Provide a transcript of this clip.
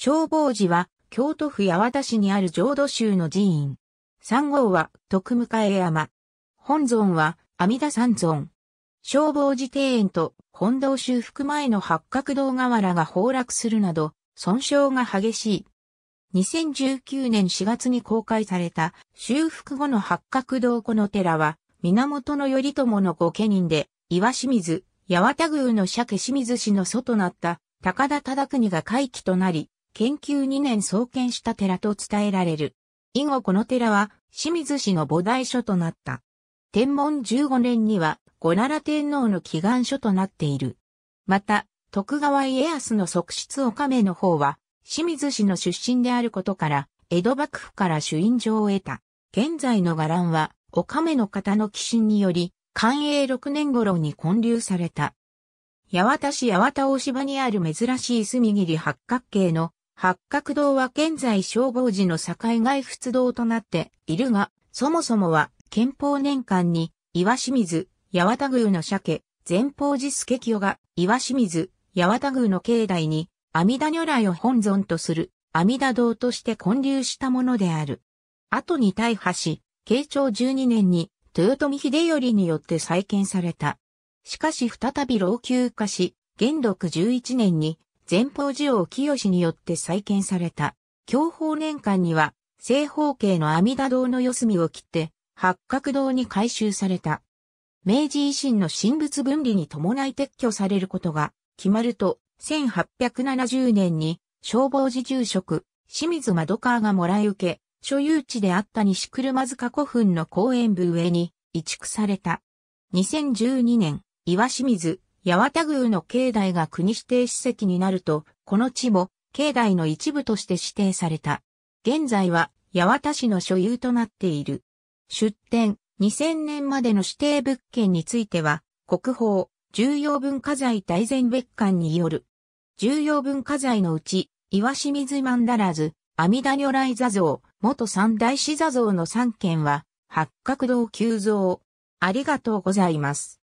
消防寺は、京都府八幡市にある浄土宗の寺院。三号は、徳迎え山。本尊は、阿弥陀三尊。消防寺庭園と本堂修復前の八角堂瓦が崩落するなど、損傷が激しい。2019年4月に公開された修復後の八角堂この寺は、源頼朝の御家人で、岩清水、八幡宮の鮭清水氏の祖となった高田忠国が回帰となり、研究2年創建した寺と伝えられる。以後この寺は清水市の菩提所となった。天文15年には五奈良天皇の祈願所となっている。また、徳川家康の側室岡目の方は、清水市の出身であることから、江戸幕府から主印状を得た。現在の伽藍は、岡目の方の寄進により、寛永6年頃に建立された。八幡市八幡大芝にある珍しい隅切八角形の八角堂は現在消防時の境外仏堂となっているが、そもそもは憲法年間に岩清水、八幡宮の鮭、前方寺助清が岩清水、八幡宮の境内に阿弥陀如来を本尊とする阿弥陀堂として建立したものである。後に大破し、慶長12年に豊臣秀頼によって再建された。しかし再び老朽化し、元禄11年に前方寺王清によって再建された。教法年間には、正方形の阿弥陀堂の四隅を切って、八角堂に改修された。明治維新の神仏分離に伴い撤去されることが決まると、1870年に消防寺住職、清水窓川がもらい受け、所有地であった西車塚古墳の公園部上に移築された。2012年、岩清水、八幡宮の境内が国指定史跡になると、この地も境内の一部として指定された。現在は八幡市の所有となっている。出展、2000年までの指定物件については、国宝、重要文化財大全別館による。重要文化財のうち、岩清水曼ダラズ、阿弥陀如来座像、元三大師座像の3件は、八角堂急増。ありがとうございます。